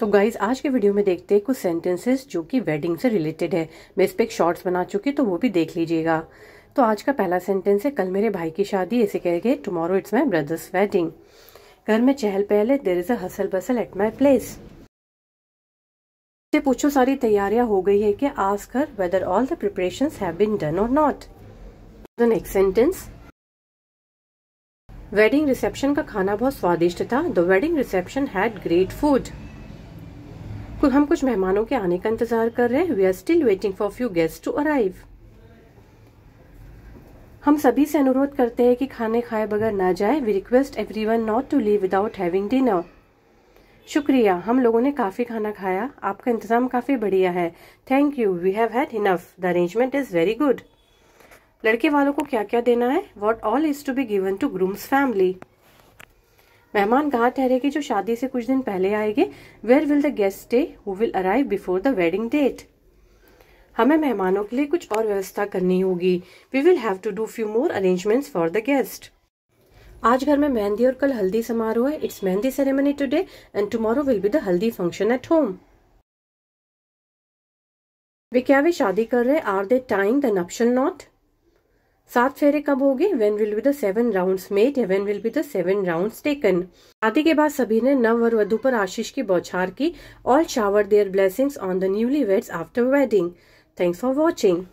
तो गाइज आज के वीडियो में देखते हैं कुछ सेंटेंसेस जो कि वेडिंग से रिलेटेड है मैं इस पर एक शॉर्ट्स बना चुकी तो वो भी देख लीजिएगा तो आज का पहला सेंटेंस है कल मेरे भाई की शादी ऐसे कह गए tomorrow it's my brother's wedding घर में चहल पहले देर इज असल बसल एट माई प्लेस से पूछो सारी तैयारियां हो गई है कि आज कर वेदर ऑल द प्रिपरेशन है not the next sentence wedding reception का खाना बहुत स्वादिष्ट था the wedding reception had great food हम कुछ मेहमानों के आने का इंतजार कर रहे हैं we are still waiting for few guest to arrive हम सभी से अनुरोध करते हैं कि खाने खाए बगैर ना जाए we request everyone not to leave without having dinner शुक्रिया हम लोगों ने काफ़ी खाना खाया आपका इंतज़ाम काफ़ी बढ़िया है thank you we have had enough the arrangement is very good लड़के वालों को क्या क्या देना है what all is to be given to groom's family मेहमान कहाँ ठहरेगी जो शादी से कुछ दिन पहले आएंगे where will the guest stay who will arrive before the wedding date हमें मेहमानों के लिए कुछ और व्यवस्था करनी होगी we will have to do few more arrangements for the guest आज घर में मेहंदी और कल हल्दी समारोह है it's mehndi ceremony today and tomorrow will be the haldi function at home वे क्या वे शादी कर रहे are they tying the nuptial not सात फेरे कब होंगे when will be the seven round made या when will be the seven round taken शादी के बाद सभी ने नव और वधु पर आशीष की बौछार की all shower their blessings on the newly weds after wedding thanks for watching